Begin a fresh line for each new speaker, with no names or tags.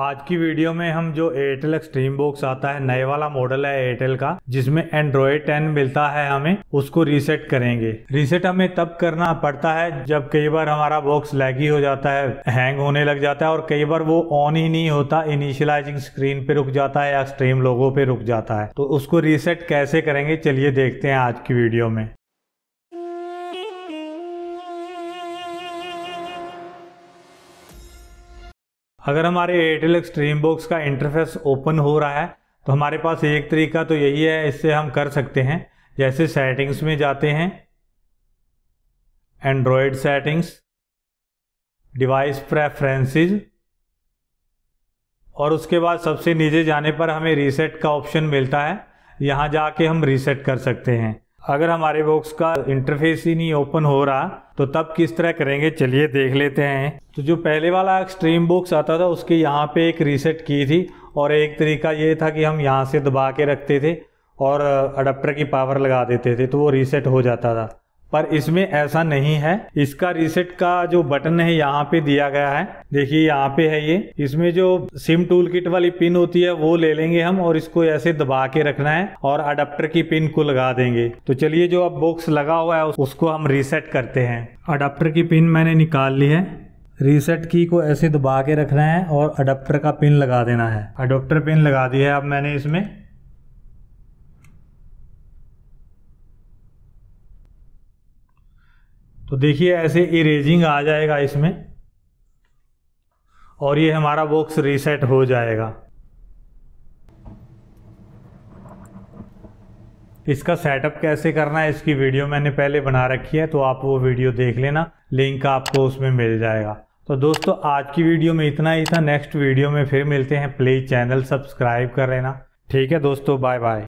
आज की वीडियो में हम जो एयरटेल एक्सट्रीम बॉक्स आता है नए वाला मॉडल है एयरटेल का जिसमें एंड्रॉयड 10 मिलता है हमें उसको रीसेट करेंगे रीसेट हमें तब करना पड़ता है जब कई बार हमारा बॉक्स लैगी हो जाता है हैंग होने लग जाता है और कई बार वो ऑन ही नहीं होता इनिशियलाइजिंग स्क्रीन पे रुक जाता है या स्ट्रीम लोगो पे रुक जाता है तो उसको रीसेट कैसे करेंगे चलिए देखते हैं आज की वीडियो में अगर हमारे एयरटेल एक्सट्रीम बॉक्स का इंटरफेस ओपन हो रहा है तो हमारे पास एक तरीका तो यही है इससे हम कर सकते हैं जैसे सेटिंग्स में जाते हैं एंड्रॉयड सेटिंग्स डिवाइस प्रेफरेंसेस और उसके बाद सबसे नीचे जाने पर हमें रीसेट का ऑप्शन मिलता है यहाँ जाके हम रीसेट कर सकते हैं अगर हमारे बॉक्स का इंटरफेस ही नहीं ओपन हो रहा तो तब किस तरह करेंगे चलिए देख लेते हैं तो जो पहले वाला एक्सट्रीम बॉक्स आता था उसके यहाँ पे एक रीसेट की थी और एक तरीका ये था कि हम यहाँ से दबा के रखते थे और अडप्टर की पावर लगा देते थे तो वो रीसेट हो जाता था पर इसमें ऐसा नहीं है इसका रीसेट का जो बटन है यहाँ पे दिया गया है देखिए यहाँ पे है ये इसमें जो सिम टूल किट वाली पिन होती है वो ले लेंगे हम और इसको ऐसे दबा के रखना है और अडाप्टर की पिन को लगा देंगे तो चलिए जो अब बॉक्स लगा हुआ है उसको हम रीसेट करते हैं अडाप्टर की पिन मैंने निकाल ली है रीसेट की को ऐसे दबा के रखना है और अडाप्टर का पिन लगा देना है अडोप्टर पिन लगा दिया है अब मैंने इसमें तो देखिए ऐसे इरेजिंग आ जाएगा इसमें और ये हमारा बॉक्स रीसेट हो जाएगा इसका सेटअप कैसे करना है इसकी वीडियो मैंने पहले बना रखी है तो आप वो वीडियो देख लेना लिंक आपको उसमें मिल जाएगा तो दोस्तों आज की वीडियो में इतना ही था नेक्स्ट वीडियो में फिर मिलते हैं प्लीज़ चैनल सब्सक्राइब कर लेना ठीक है दोस्तों बाय बाय